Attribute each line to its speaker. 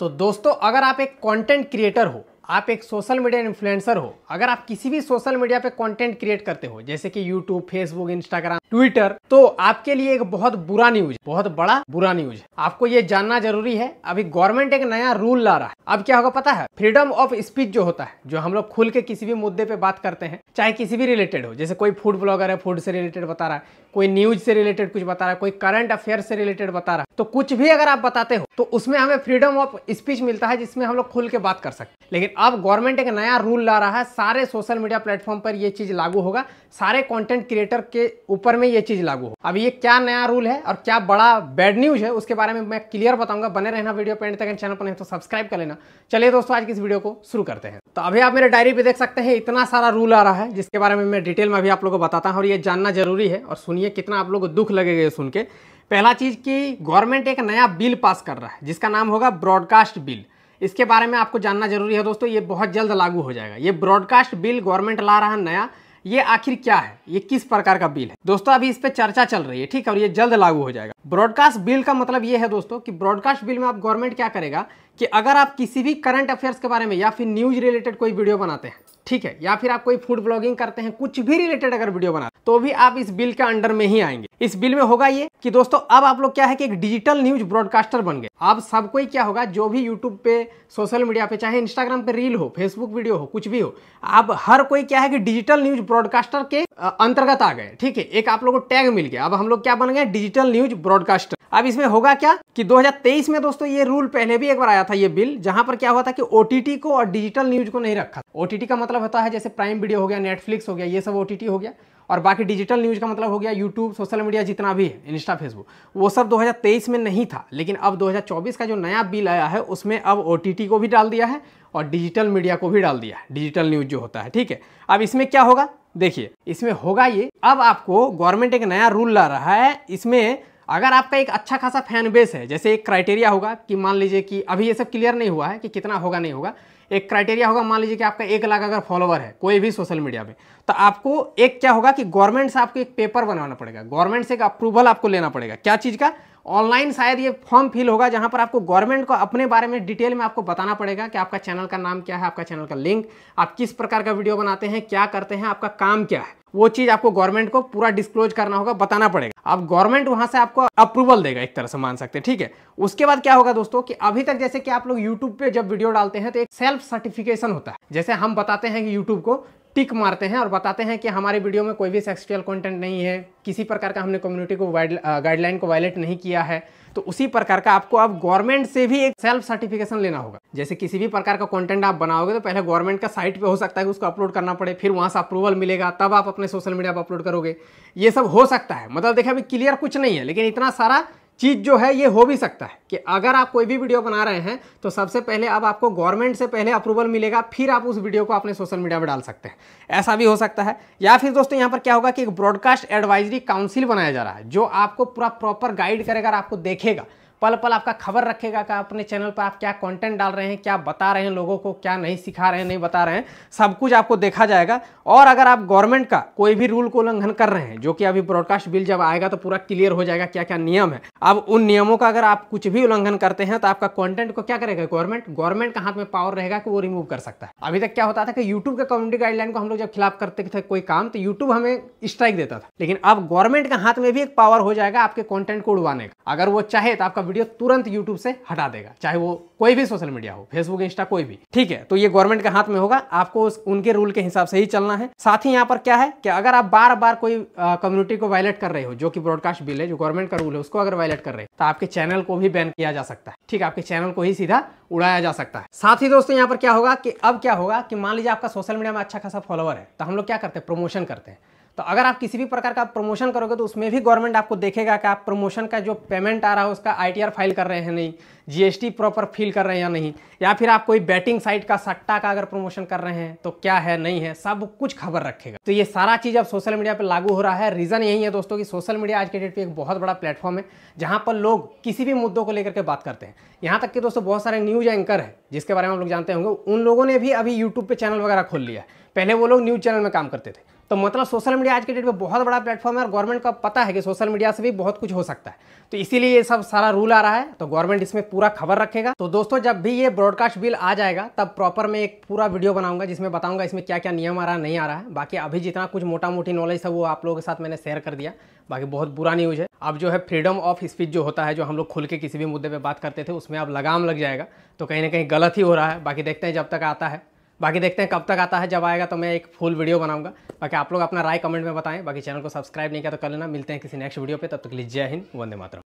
Speaker 1: तो दोस्तों अगर आप एक कंटेंट क्रिएटर हो आप एक सोशल मीडिया इन्फ्लुएंसर हो अगर आप किसी भी सोशल मीडिया पे कंटेंट क्रिएट करते हो जैसे कि यूट्यूब फेसबुक इंस्टाग्राम ट्विटर तो आपके लिए एक बहुत बुरा न्यूज बहुत बड़ा बुरा न्यूज आपको ये जानना जरूरी है अभी गवर्नमेंट एक नया रूल ला रहा है अब क्या होगा पता है फ्रीडम ऑफ स्पीच जो होता है जो हम लोग खुल के किसी भी मुद्दे पे बात करते हैं चाहे किसी भी रिलेटेड हो जैसे कोई फूड ब्लॉगर है फूड से रिलेटेड बता रहा है कोई न्यूज से रिलेटेड कुछ बता रहा है कोई करंट अफेयर से रिलेटेड बता रहा है तो कुछ भी अगर आप बताते हो तो उसमें हमें फ्रीडम ऑफ स्पीच मिलता है जिसमें हम लोग खुल के बात कर सकते हैं लेकिन अब गवर्नमेंट एक नया रूल ला रहा है सारे सोशल मीडिया प्लेटफॉर्म पर यह चीज़ लागू होगा सारे कंटेंट क्रिएटर के ऊपर में यह चीज़ लागू हो अब ये क्या नया रूल है और क्या बड़ा बैड न्यूज है उसके बारे में मैं क्लियर बताऊंगा बने रहना वीडियो पेंट तक चैनल पर नहीं तो सब्सक्राइब कर लेना चलिए दोस्तों आज की इस वीडियो को शुरू करते हैं तो अभी आप मेरे डायरी पे देख सकते हैं इतना सारा रूल आ रहा है जिसके बारे में मैं डिटेल में अभी आप लोग को बताता हूँ और ये जानना जरूरी है और सुनिए कितना आप लोग को दुख लगेगा सुन के पहला चीज़ कि गवर्नमेंट एक नया बिल पास कर रहा है जिसका नाम होगा ब्रॉडकास्ट बिल इसके बारे में आपको जानना जरूरी है दोस्तों ये बहुत जल्द लागू हो जाएगा ये ब्रॉडकास्ट बिल गवर्नमेंट ला रहा है नया ये आखिर क्या है ये किस प्रकार का बिल है दोस्तों अभी इस पर चर्चा चल रही है ठीक है और ये जल्द लागू हो जाएगा ब्रॉडकास्ट बिल का मतलब ये है दोस्तों कि ब्रॉडकास्ट बिल में आप गवर्नमेंट क्या करेगा कि अगर आप किसी भी करंट अफेयर्स के बारे में या फिर न्यूज रिलेटेड कोई वीडियो बनाते हैं ठीक है या फिर आप कोई फूड ब्लॉगिंग करते हैं कुछ भी रिलेटेड अगर वीडियो बना तो भी आप इस बिल के अंडर में ही आएंगे इस बिल में होगा ये कि दोस्तों अब आप लोग क्या है कि एक डिजिटल न्यूज ब्रॉडकास्टर बन गए आप सबको ही क्या होगा जो भी यूट्यूब पे सोशल मीडिया पे चाहे इंस्टाग्राम पे रील हो फेसबुक वीडियो हो कुछ भी हो आप हर कोई क्या है कि डिजिटल न्यूज ब्रॉडकास्टर के अंतर्गत आ गए ठीक है एक आप लोग को टैग मिल गया अब हम लोग क्या बन गए डिजिटल न्यूज ब्रॉडकास्टर अब इसमें होगा क्या कि 2023 में दोस्तों ये रूल पहले भी एक बार आया था ये बिल जहां पर क्या हुआ था कि ओटीटी को और डिजिटल न्यूज को नहीं रखा ओटीटी का मतलब मतलब होता है जैसे प्राइम वीडियो हो गया नेटफ्लिक्स हो गया ये सब ओ हो गया और बाकी डिजिटल न्यूज़ का मतलब हो गया यूट्यूब सोशल मीडिया जितना भी है इंस्टा फेसबुक वो सब 2023 में नहीं था लेकिन अब 2024 का जो नया बिल आया है उसमें अब ओ को भी डाल दिया है और डिजिटल मीडिया को भी डाल दिया है डिजिटल न्यूज़ जो होता है ठीक है अब इसमें क्या होगा देखिए इसमें होगा ये अब आपको गवर्नमेंट एक नया रूल ला रहा है इसमें अगर आपका एक अच्छा खासा फैन बेस है जैसे एक क्राइटेरिया होगा कि मान लीजिए कि अभी ये सब क्लियर नहीं हुआ है कि कितना होगा नहीं होगा एक क्राइटेरिया होगा मान लीजिए कि आपका एक लाख अगर फॉलोवर है कोई भी सोशल मीडिया पे तो आपको एक क्या होगा कि गवर्नमेंट से आपको एक पेपर बनवाना पड़ेगा गवर्नमेंट से एक अप्रूवल आपको लेना पड़ेगा क्या चीज़ का ऑनलाइन शायद ये फॉर्म फिल होगा जहां पर आपको गवर्नमेंट को अपने बारे में डिटेल में आपको बताना पड़ेगा कि आपका चैनल का नाम क्या है आपका चैनल का लिंक आप किस प्रकार का वीडियो बनाते हैं क्या करते हैं आपका काम क्या है वो चीज़ आपको गवर्नमेंट को पूरा डिस्क्लोज करना होगा बताना पड़ेगा अब गवर्नमेंट वहां से आपको अप्रूवल देगा एक तरह से मान सकते हैं ठीक है उसके बाद क्या होगा दोस्तों कि अभी तक जैसे कि आप लोग यूट्यूब पे जब वीडियो डालते हैं तो एक सेल्फ सेल्फ सर्टिफिकेशन होता है जैसे हम बताते हैं कि यूट्यूब को टिक मारते हैं और बताते हैं कि हमारे वीडियो में कोई भी सेक्सुअल कंटेंट नहीं है किसी प्रकार का हमने कम्युनिटी को गाइडलाइन को वायलेट नहीं किया है तो उसी प्रकार का आपको आप गवर्नमेंट से भी एक सेल्फ सर्टिफिकेशन लेना होगा जैसे किसी भी प्रकार का कंटेंट आप बनाओगे तो पहले गवर्नमेंट का साइट पे हो सकता है उसको अपलोड करना पड़े फिर वहाँ से अप्रूवल मिलेगा तब आप अपने सोशल मीडिया पर अपलोड करोगे ये सब हो सकता है मतलब देखिए अभी क्लियर कुछ नहीं है लेकिन इतना सारा चीज़ जो है ये हो भी सकता है कि अगर आप कोई भी वीडियो बना रहे हैं तो सबसे पहले अब आपको गवर्नमेंट से पहले अप्रूवल मिलेगा फिर आप उस वीडियो को अपने सोशल मीडिया पर डाल सकते हैं ऐसा भी हो सकता है या फिर दोस्तों यहाँ पर क्या होगा कि एक ब्रॉडकास्ट एडवाइजरी काउंसिल बनाया जा रहा है जो आपको पूरा प्रॉपर गाइड करेगा और आपको देखेगा पल पल आपका खबर रखेगा कि अपने चैनल पर आप क्या कंटेंट डाल रहे हैं क्या बता रहे हैं लोगों को क्या नहीं सिखा रहे हैं नहीं बता रहे हैं सब कुछ आपको देखा जाएगा और अगर आप गवर्नमेंट का कोई भी रूल को उल्लंघन कर रहे हैं जो कि अभी ब्रॉडकास्ट बिल जब आएगा तो पूरा क्लियर हो जाएगा क्या क्या नियम है अब उन नियमों का अगर आप कुछ भी उल्लंघन करते हैं तो आपका कॉन्टेंट को क्या करेगा गवर्नमेंट गवर्नमेंट का हाथ में पावर रहेगा कि वो रिमूव कर सकता है अभी तक क्या होता था कि यूट्यूब के कम्युनिटी गाइडलाइन को हम लोग जब खिलाफ करते थे कोई काम तो यूट्यूब हमें स्ट्राइक देता था लेकिन अब गवर्नमेंट के हाथ में भी एक पावर हो जाएगा आपके कॉन्टेंट को उड़वाने का अगर वो चाहे तो आपका वीडियो तुरंत यूट्यूब से हटा देगा चाहे वो कोई भी सोशल मीडिया हो फेसबुक इंस्टा कोई भी ठीक है तो ये गवर्नमेंट के हाथ में होगा आपको उनके रूल के हिसाब से ही चलना है साथ ही यहाँ पर क्या है कि अगर आप बार बार कोई कम्युनिटी को वायलेट कर रहे हो जो कि ब्रॉडकास्ट बिल है जो गवर्नमेंट का रूल है उसको अगर वायलेट कर रहे हो तो आपके चैनल को भी बैन किया जा सकता है ठीक आपके चैनल को ही सीधा उड़ाया जा सकता है साथ ही दोस्तों यहाँ पर क्या होगा कि अब क्या होगा कि मान लीजिए आपका सोशल मीडिया में अच्छा खासा फॉलोअर है तो हम लोग क्या करते हैं प्रमोशन करते हैं तो अगर आप किसी भी प्रकार का प्रमोशन करोगे तो उसमें भी गवर्नमेंट आपको देखेगा कि आप प्रमोशन का जो पेमेंट आ रहा है उसका आईटीआर फाइल कर रहे हैं नहीं जीएसटी प्रॉपर फिल कर रहे हैं या नहीं या फिर आप कोई बैटिंग साइट का सट्टा का अगर प्रमोशन कर रहे हैं तो क्या है नहीं है सब कुछ खबर रखेगा तो ये सारा चीज़ अब सोशल मीडिया पर लागू हो रहा है रीज़न यही है दोस्तों की सोशल मीडिया आज के डेट पर एक बहुत बड़ा प्लेटफॉर्म है जहाँ पर लोग किसी भी मुद्दों को लेकर के बात करते हैं यहाँ तक कि दोस्तों बहुत सारे न्यूज़ एंकर हैं जिसके बारे में हम लोग जानते होंगे उन लोगों ने भी अभी यूट्यूब पर चैनल वगैरह खोल लिया पहले वो लोग न्यूज़ चैनल में काम करते थे तो मतलब सोशल मीडिया आज के डेट में बहुत बड़ा प्लेटफॉर्म है और गवर्नमेंट का पता है कि सोशल मीडिया से भी बहुत कुछ हो सकता है तो इसीलिए ये सब सारा रूल आ रहा है तो गवर्नमेंट इसमें पूरा खबर रखेगा तो दोस्तों जब भी ये ब्रॉडकास्ट बिल आ जाएगा तब प्रॉपर मैं एक पूरा वीडियो बनाऊंगा जिसमें बताऊंगा इसमें क्या क्या नियम आ रहा है नहीं आ रहा है बाकी अभी जितना कुछ मोटा मोटी नॉलेज है वो आप लोगों के साथ मैंने शेयर कर दिया बाकी बहुत बुरा न्यूज़ है अब जो है फ्रीडम ऑफ स्पीच जो होता है जो हम लोग खुल के किसी भी मुद्दे पर बात करते थे उसमें अब लगाम लग जाएगा तो कहीं ना कहीं गलत ही हो रहा है बाकी देखते हैं जब तक आता है बाकी देखते हैं कब तक आता है जब आएगा तो मैं एक फुल वीडियो बनाऊंगा बाकी आप लोग अपना राय कमेंट में बताएं बाकी चैनल को सब्सक्राइब नहीं किया तो कर लेना मिलते हैं किसी नेक्स्ट वीडियो पे तब तक लीजिए जय हिंद वंदे मातरम